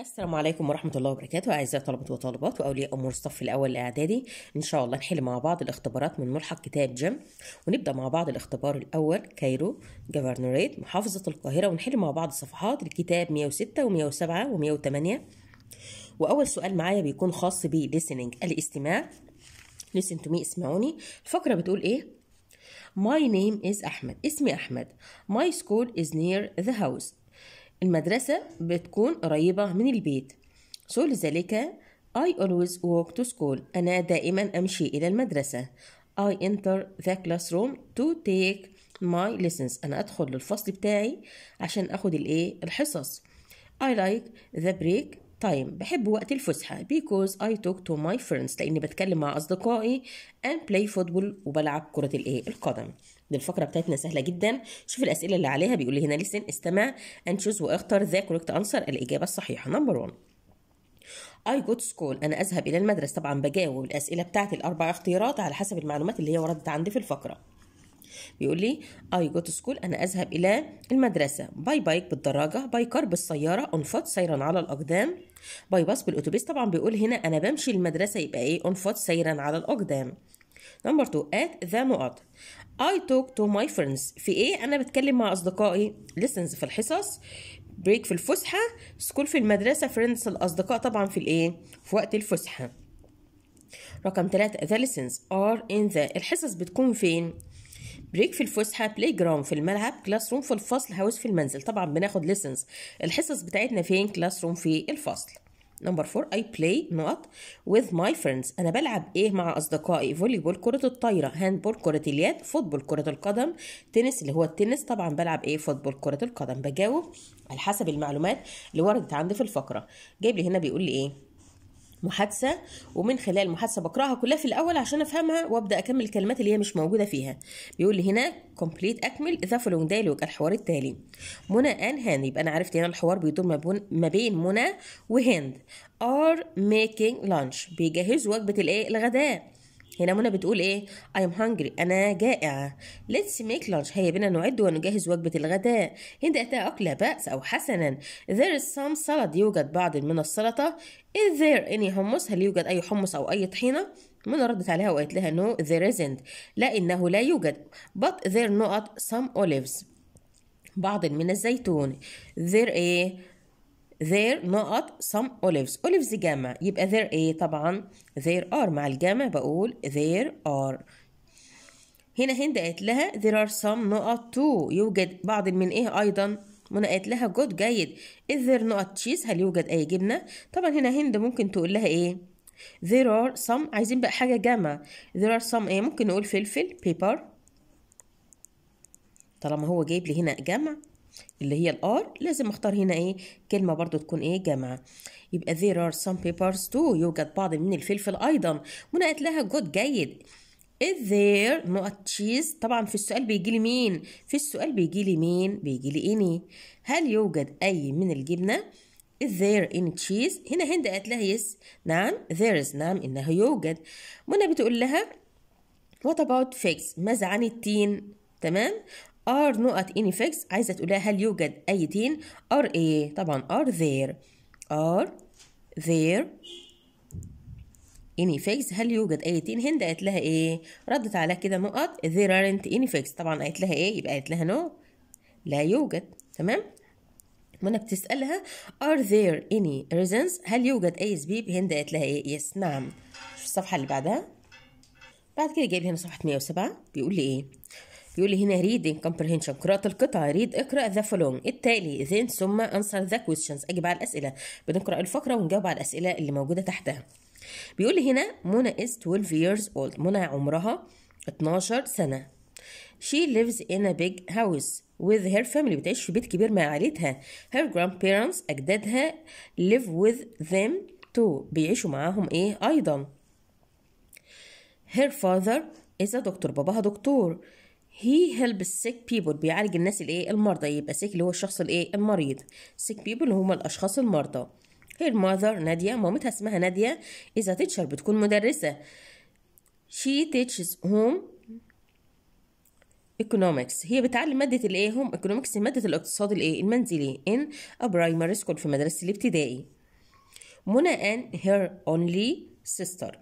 السلام عليكم ورحمة الله وبركاته أعزائي طلبة وطالبات وأولياء أمور الصف الأول الإعدادي إن شاء الله نحل مع بعض الاختبارات من ملحق كتاب جيم ونبدأ مع بعض الاختبار الأول كايرو جفرنوريت محافظة القاهرة ونحل مع بعض صفحات الكتاب 106 و107 و108 وأول سؤال معايا بيكون خاص listening الاستماع listen to me اسمعوني الفقرة بتقول إيه My name is أحمد اسمي أحمد My school is near the house المدرسة بتكون قريبة من البيت so لذلك I always walk to school أنا دائما أمشي إلى المدرسة I enter the classroom to take my lessons أنا أدخل للفصل بتاعي عشان أخد الإيه الحصص I like the break تايم طيب، بحب وقت الفسحة because I talk to my friends لأني بتكلم مع أصدقائي and play football وبلعب كرة الإيه القدم دي الفقرة بتاعتنا سهلة جدا شوف الأسئلة اللي عليها بيقول لي هنا listen استمع and choose واختر the correct answer الإجابة الصحيحة number one I go to school أنا أذهب إلى المدرسة طبعا بجاوب الأسئلة بتاعت الأربع اختيارات على حسب المعلومات اللي هي وردت عندي في الفقرة بيقول لي I go to school انا اذهب الى المدرسه باي بايك بالدراجه باي كار بالسياره on foot سيرا على الاقدام باي باص بالاتوبيس طبعا بيقول هنا انا بمشي المدرسه يبقى ايه on foot سيرا على الاقدام نمبر 2 at the نقط I talk to my friends في ايه انا بتكلم مع اصدقائي listens في الحصص بريك في الفسحه سكول في المدرسه فريندز الاصدقاء طبعا في الايه في وقت الفسحه رقم 3 the lessons are in the الحصص بتكون فين بريك في الفسحه بلاي جراوند في الملعب كلاس روم في الفصل هاوس في المنزل طبعا بناخد ليسنز الحصص بتاعتنا فين كلاس روم في الفصل نمبر 4 I play نوت with my friends أنا بلعب إيه مع أصدقائي فولي بول كرة الطايرة هاند بول كرة اليد فوتبول كرة القدم تنس اللي هو التنس طبعا بلعب إيه فوتبول كرة القدم بجاوب على حسب المعلومات اللي وردت عندي في الفقرة جايب لي هنا بيقول لي إيه محادثه ومن خلال المحادثه بقراها كلها في الاول عشان افهمها وابدا اكمل الكلمات اللي هي مش موجوده فيها بيقول لي هنا كومبليت اكمل ذا فولونج دايلوج الحوار التالي منى ان هان يبقى انا عرفت هنا الحوار بيدور ما بين منى وهند ار ميكينج لانش بيجهزوا وجبه الايه الغداء هنا منى بتقول ايه I'm hungry انا جائعه let's make lunch هيا بنا نعد ونجهز وجبه الغداء هند اتى اكل باس او حسنا there is some salad يوجد بعض من السلطه is there any hummus هل يوجد اي حمص او اي طحينه منى ردت عليها وقالت لها no there isn't لا انه لا يوجد but there not some olives بعض من الزيتون there ايه there نقط some olives olives جمع يبقى there ايه طبعا there are مع الجمع بقول there are هنا هند قالت لها there are some نقط too يوجد بعض من ايه ايضا منى قالت لها جود جيد is there نقط cheese هل يوجد اي جبنه طبعا هنا هند ممكن تقول لها ايه there are some عايزين بقى حاجه جامع there are some ايه ممكن نقول فلفل بيبر طالما هو جايب لي هنا جمع اللي هي الار لازم اختار هنا ايه كلمه برضو تكون ايه جامعه يبقى there are some papers too يوجد بعض من الفلفل ايضا منى قالت لها جود جيد is there not cheese طبعا في السؤال بيجي لي مين في السؤال بيجي لي مين بيجي لي اني هل يوجد اي من الجبنه is there any cheese هنا هند قالت لها yes نعم there is نعم انه يوجد منى بتقول لها what about figs ماذا عن التين تمام ار نقط اني فيكس عايزة تقولها هل يوجد أي تين ار إيه طبعا ار ذير ار ذير اني فيكس هل يوجد أي تين هند قالت لها إيه ردت على كده نقط ذير ارنت اني فيكس طبعا قالت لها إيه يبقى قالت لها نو لا يوجد تمام منى بتسألها ار ذير اني reasons هل يوجد أي سبيب هند قالت لها إيه yes نعم شوف الصفحة اللي بعدها بعد كده جايب هنا صفحة 107 بيقول لي إيه يقول لي هنا reading comprehension قراءة القطعة read اقرأ the following التالي then ثم answer the questions أجيب على الأسئلة بنقرأ الفقرة ونجاوب على الأسئلة اللي موجودة تحتها بيقول لي هنا منى is 12 years old منى عمرها 12 سنة she lives in a big house with her family بتعيش في بيت كبير مع عائلتها her grandparents أجدادها live with them too بيعيشوا معاهم إيه أيضا her father is a doctor باباها دكتور هي هيلب السيك بيبل بيعالج الناس الايه المرضى يبقى سيك اللي هو الشخص الايه المريض سيك بيبل هم الاشخاص المرضى هير ماذر نادية مامتها اسمها نادية إذا تيتشر بتكون مدرسة شي تيتشز هوم ايكونومكس هي بتعلم مادة الايه هوم ايكونومكس مادة الاقتصاد الايه المنزلي ان a primary school في مدرسة الابتدائي منى ان هير اونلي سيستر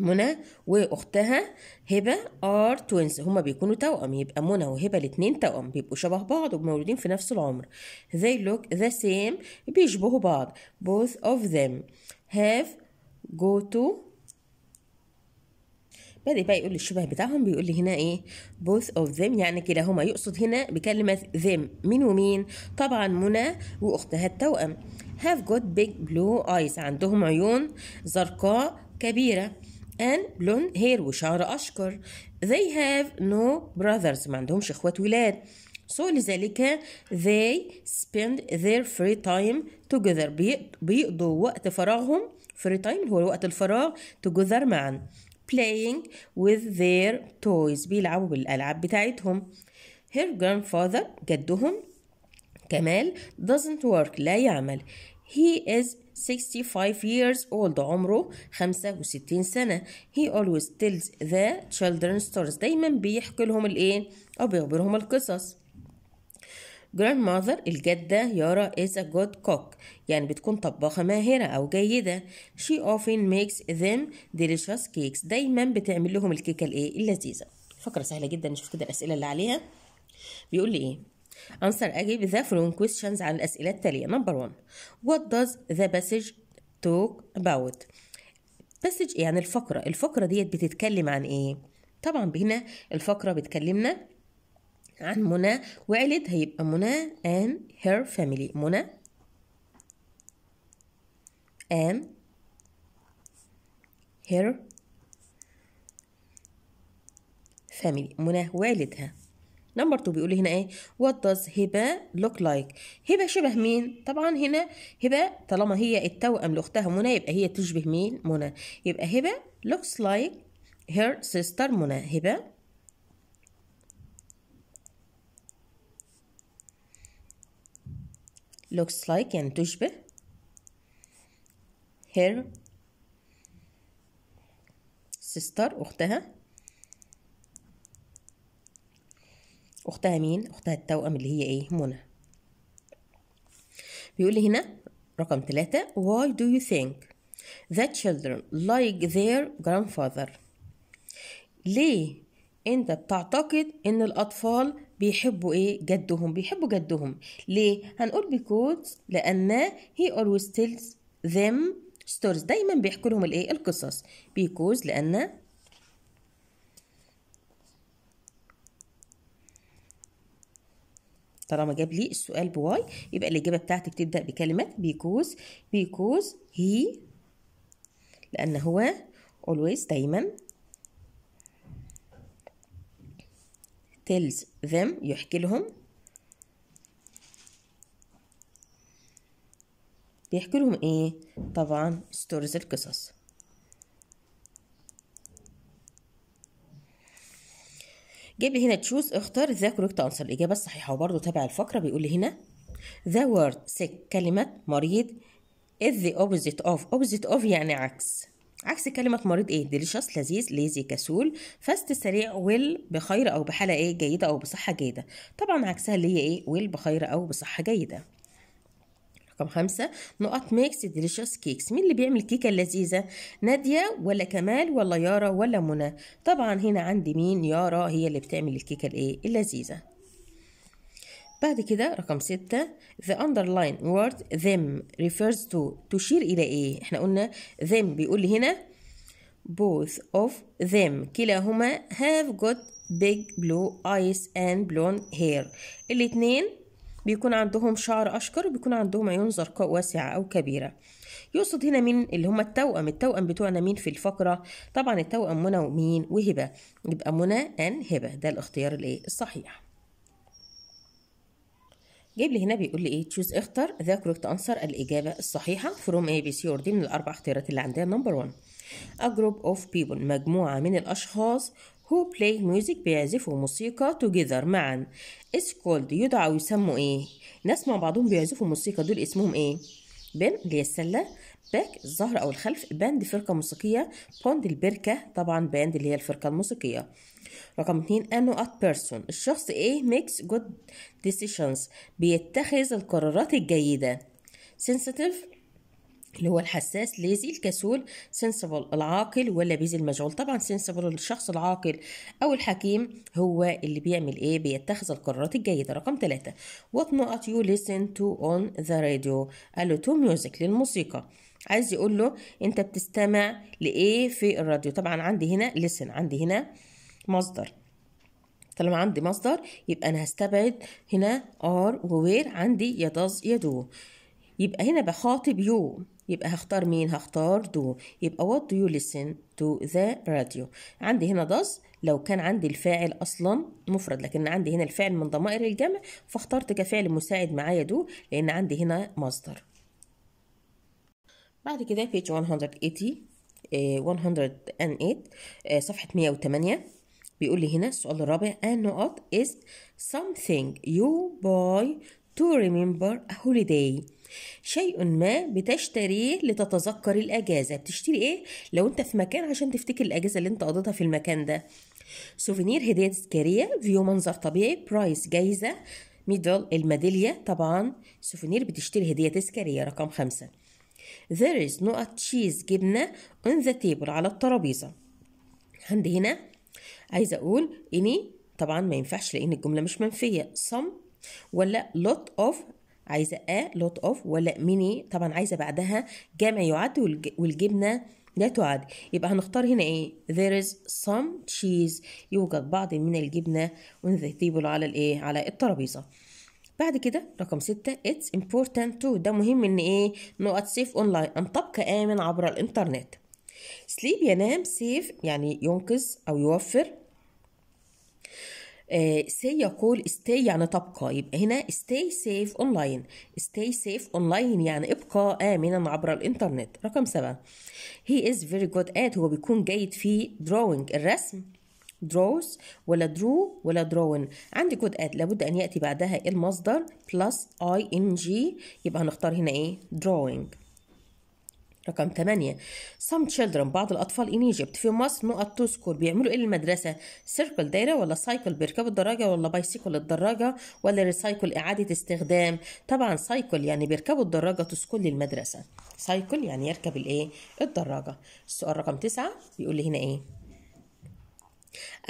منى واختها هبه ار توينز هما بيكونوا توأم يبقى منى وهبه الاثنين توأم بيبقوا شبه بعض ومولودين في نفس العمر they look the same بيشبهوا بعض both of them have go to بدأ بقى يقول الشبه بتاعهم بيقول لي هنا ايه both of them يعني كلاهما يقصد هنا بكلمة them مين ومين طبعا منى وأختها التوأم have got big blue eyes عندهم عيون زرقاء كبيرة and blonde hair وشعر أشقر they have no brothers ما عندهمش إخوات ولاد so لذلك they spend their free time together بيقضوا وقت فراغهم free time هو وقت الفراغ together معا playing with their toys بيلعبوا بالألعاب بتاعتهم her grandfather جدهم كمال doesn't work لا يعمل he is 65 years old عمره 65 سنة he always tells the children stories دايما بيحكي لهم الايه او بيخبرهم القصص grandmother الجدة يارا is a good cook يعني بتكون طباخة ماهرة أو جيدة she often makes them delicious cakes دايما بتعمل لهم الكيكة الإيه اللذيذة فكرة سهلة جدا نشوف كده الأسئلة اللي عليها بيقول لي إيه Answer أجيب the following questions عن الأسئلة التالية. Number one, what does the passage talk about? passage إيه؟ يعني الفقرة، الفقرة ديت بتتكلم عن إيه؟ طبعا هنا الفقرة بتكلمنا عن منى وعيلة هيبقى منى and her family منى and her family منى وعيلتها نمبر 2 بيقول هنا ايه وات داز هبه لوك لايك هبه شبه مين طبعا هنا هبه طالما هي التوأم لاختها منى يبقى هي تشبه مين منى يبقى هبه لوكس لايك هير سيستر منى هبه looks like يعني تشبه her sister أختها اختها مين اختها التوأم اللي هي ايه منى بيقول لي هنا رقم ثلاثة why do you think that children like their grandfather ليه انت بتعتقد ان الاطفال بيحبوا ايه جدهم بيحبوا جدهم ليه هنقول because لان he always tells them stories دايما بيحكوا لهم الايه القصص بيكوز لان طالما جاب لي السؤال بواي يبقى الإجابة بتاعتي بتبدأ بكلمة بيكوز بيكوز هي لأن هو always دايما tells them يحكي لهم بيحكي لهم ايه طبعا stories القصص جايب لي هنا تشوز اختار ذا كوريكت انسر الاجابه الصحيحه وبرده تابع الفقره بيقول لي هنا ذا وورد سيك كلمه مريض is the opposite of opposite of يعني عكس عكس كلمة مريض ايه ديليشس لذيذ ليزي كسول فاست سريع ويل بخير او بحالة ايه جيدة او بصحة جيدة طبعا عكسها اللي هي ايه ويل بخير او بصحة جيدة رقم خمسة نقط ميكس ديليشيوس كيكس مين اللي بيعمل كيكة لذيذة نادية ولا كمال ولا يارا ولا منى طبعا هنا عندي مين يارا هي اللي بتعمل الكيكة الايه اللذيذة بعد كده رقم ستة the underline word them refers to تشير إلى إيه؟ إحنا قلنا them بيقول لي هنا both of them كلاهما have got big blue eyes and blonde hair الاتنين بيكون عندهم شعر أشقر وبيكون عندهم عيون زرقاء واسعة أو كبيرة يقصد هنا مين اللي هم التوأم التوأم بتوعنا مين في الفقرة طبعا التوأم منى ومين وهبة يبقى منى أن هبة ده الاختيار الايه الصحيح جايب لي هنا بيقول لي ايه تشوز اختر ذا كوركت انسر الاجابه الصحيحه فروم اي بي سي اور دي من الاربع اختيارات اللي عندنا نمبر 1 ا جروب اوف بيبل مجموعة من الأشخاص who play music بيعزفوا موسيقى together معا it's called يدعى ويسموا ايه ناس مع بعضهم بيعزفوا موسيقى دول اسمهم ايه بن اللي هي السله باك الظهر او الخلف باند فرقه موسيقيه بوند البركه طبعا باند اللي هي الفرقه الموسيقيه رقم اتنين انو ات بيرسون الشخص ايه ميكس جود ديسيشنز بيتخذ القرارات الجيده sensitive اللي هو الحساس ليزي الكسول سنسبل العاقل ولا بيزي المجهول طبعا سنسبل الشخص العاقل او الحكيم هو اللي بيعمل ايه بيتخذ القرارات الجيده رقم ثلاثة وات نوت يو ليسن تو اون ذا راديو قال له تو ميوزك للموسيقى عايز يقول له انت بتستمع لايه في الراديو طبعا عندي هنا ليسن عندي هنا مصدر طالما عندي مصدر يبقى انا هستبعد هنا ار ووير عندي يا داز يا دو يبقى هنا بخاطب يو يبقى هختار مين هختار دو يبقى what do you listen to the radio عندي هنا does لو كان عندي الفاعل اصلا مفرد لكن عندي هنا الفعل من ضمائر الجمع فاخترت كفعل مساعد معايا دو لان عندي هنا مصدر بعد كده page 180 108 آه، آه، صفحة 108 بيقول لي هنا السؤال الرابع النقط is something you buy to remember a holiday شيء ما بتشتريه لتتذكر الأجازة بتشتري إيه لو أنت في مكان عشان تفتكر الأجازة اللي أنت قضيتها في المكان ده سوفينير هدية تذكارية فيو منظر طبيعي برايس جايزة ميدل الميدالية طبعا سوفينير بتشتري هدية تذكارية رقم خمسة There is no cheese جبنة on the table على الترابيزة عندي هنا عايزة أقول إني طبعا ما ينفعش لأن الجملة مش منفية some ولا lot of عايزه ا لوت اوف ولا ميني طبعا عايزه بعدها جمع يعد والجبنه لا تعد يبقى هنختار هنا ايه there is some cheese يوجد بعض من الجبنه on the table على الايه على الترابيزه بعد كده رقم ستة it's important to ده مهم ان ايه نقط سيف اونلاين ان تبقى امن عبر الانترنت سليب ينام سيف يعني ينقذ او يوفر سي آه، يقول stay يعني تبقى يبقى هنا stay safe online stay safe online يعني ابقى آمنا عبر الإنترنت رقم سبعة he is very good at هو بيكون جيد في drawing الرسم draws ولا draw ولا drawn عندي good at لابد أن يأتي بعدها المصدر plus ing يبقى هنختار هنا إيه drawing رقم 8 some children بعض الأطفال in Egypt في مصر نقط تذكر بيعملوا إيه للمدرسة سيركل دايرة ولا سايكل بيركبوا الدراجة ولا بايسيكل الدراجة ولا ريسايكل إعادة استخدام طبعا سايكل يعني بيركبوا الدراجة تسكل للمدرسة سايكل يعني يركب الإيه الدراجة السؤال رقم 9 بيقول لي هنا إيه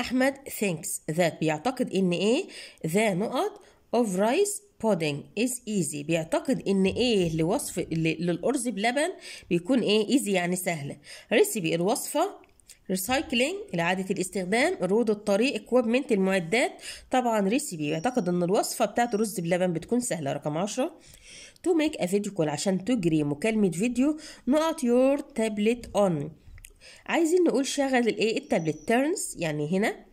أحمد thinks that بيعتقد إن إيه ذا نقط of rice pudding is easy بيعتقد ان ايه لوصف للارز بلبن بيكون ايه ايزي يعني سهله ريسيبي الوصفه ريسايكلينج اعاده الاستخدام رود الطريق اكويبمنت المعدات طبعا ريسيبي يعتقد ان الوصفة بتاعت رز بلبن بتكون سهلة رقم عشرة تو ميك ا فيديو كول عشان تجري مكالمة فيديو نقط يور تابلت اون عايزين نقول شغل الايه التابلت تيرنز يعني هنا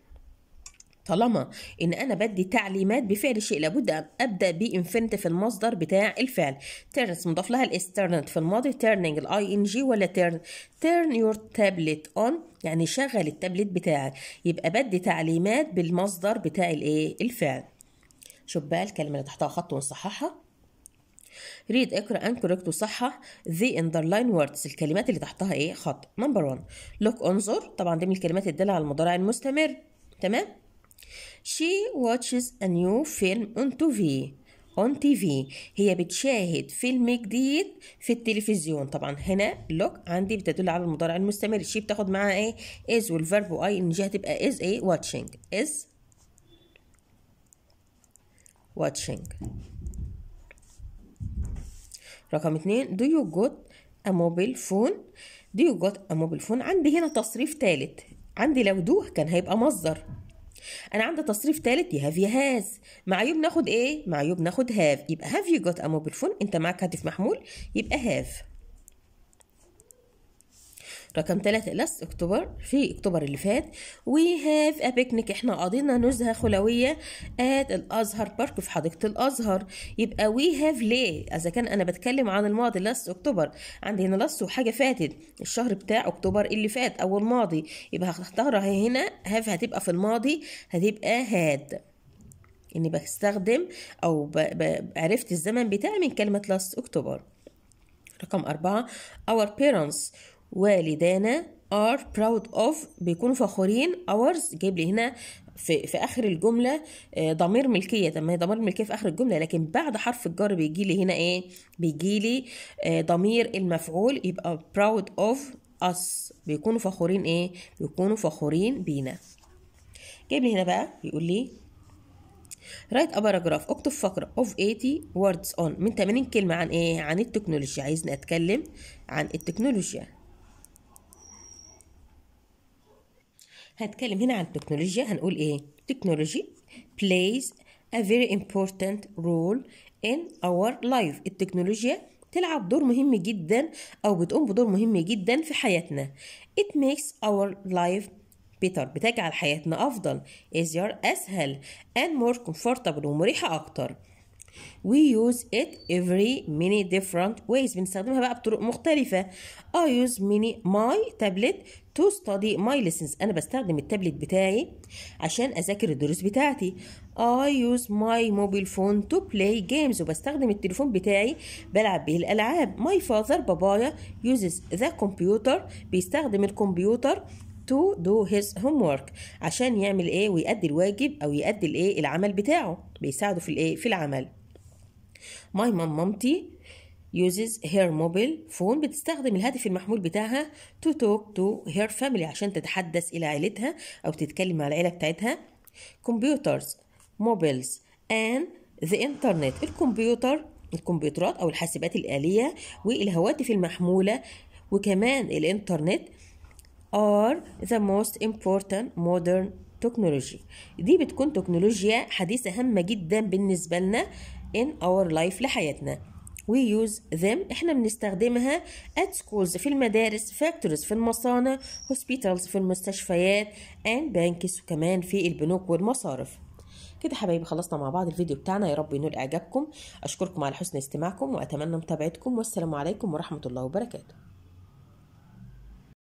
طالما ان انا بدي تعليمات بفعل شيء لابد ابدا بانفينيتيف في المصدر بتاع الفعل تيرنس مضاف لها الاس في الماضي تيرنينج الاي ان جي ولا تيرن تيرن يور تابلت اون يعني شغل التابلت بتاعك يبقى بدي تعليمات بالمصدر بتاع الايه الفعل شوف بقى الكلمه اللي تحتها خط ونصححها ريد اقرا ان كوركت وصحح ذا اندرلاين ووردز الكلمات اللي تحتها ايه خط نمبر 1 لوك انظر طبعا دي من الكلمات الداله على المضارع المستمر تمام She watches a new film on TV. on TV هي بتشاهد فيلم جديد في التلفزيون طبعا هنا لوك عندي بتدل على المضارع المستمر شي بتاخد معاها ايه is والفيرب و I جي هتبقى is ايه watching is watching رقم اتنين do you got a mobile phone do you got a mobile phone عندي هنا تصريف تالت عندي لو دوه كان هيبقى مصدر انا عندي تصريف ثالث يا هاف يا هاز معيوب ناخد ايه معيوب ناخد هاف يبقى هاف يو جوت a mobile phone انت معاك هاتف محمول يبقى هاف رقم 3 لاست اكتوبر في اكتوبر اللي فات وي هاف ا بيكنيك احنا قضينا نزهه خلويه ات الازهر بارك في حديقه الازهر يبقى وي هاف ليه اذا كان انا بتكلم عن الماضي لاست اكتوبر عندي هنا لاست وحاجه فاتت الشهر بتاع اكتوبر اللي فات او الماضي يبقى هختارها هنا هاف هتبقى في الماضي هتبقى هاد اني بستخدم او ب... ب... عرفت الزمن بتاعي من كلمه لاست اكتوبر رقم أربعة our parents والدانا are proud of بيكونوا فخورين ours جايب لي هنا في, في اخر الجمله آه، ضمير ملكيه طب ما هي ضمير ملكيه في اخر الجمله لكن بعد حرف الجر بيجي لي هنا ايه بيجي لي آه، ضمير المفعول يبقى proud of us بيكونوا فخورين ايه بيكونوا فخورين بينا جايب لي هنا بقى بيقول لي رايت ا باراجراف اكتب فقره اوف 80 ووردز اون من 80 كلمه عن ايه عن التكنولوجيا عايزني اتكلم عن التكنولوجيا هنتكلم هنا عن التكنولوجيا هنقول ايه تكنولوجي plays a very important role in our life التكنولوجيا تلعب دور مهم جدا او بتقوم بدور مهم جدا في حياتنا it makes our life better بتجعل حياتنا افضل easier اسهل and more comfortable ومريحه اكتر we use it every many different ways بنستخدمها بقى بطرق مختلفة I use many my tablet to study my lessons أنا بستخدم التابلت بتاعي عشان أذاكر الدروس بتاعتي I use my mobile phone to play games وبستخدم التليفون بتاعي بلعب بيه الألعاب My father بابايا uses the computer بيستخدم الكمبيوتر to do his homework عشان يعمل ايه ويأدي الواجب او يأدي الايه العمل بتاعه بيساعده في الايه في العمل ماي مام مامتي يوزز هير موبيل فون بتستخدم الهاتف المحمول بتاعها تو توك تو هير فاميلي عشان تتحدث الى عيلتها او تتكلم مع العيله بتاعتها كمبيوترز موبيلز and the internet الكمبيوتر الكمبيوترات او الحاسبات الاليه والهواتف المحموله وكمان الانترنت are the most important modern technology دي بتكون تكنولوجيا حديثة هامة جدا بالنسبة لنا in our life لحياتنا we use them احنا بنستخدمها at schools في المدارس factories في المصانع hospitals في المستشفيات and banks وكمان في البنوك والمصارف كده حبايبي خلصنا مع بعض الفيديو بتاعنا يا رب ينول اعجابكم اشكركم على حسن استماعكم واتمنى متابعتكم والسلام عليكم ورحمه الله وبركاته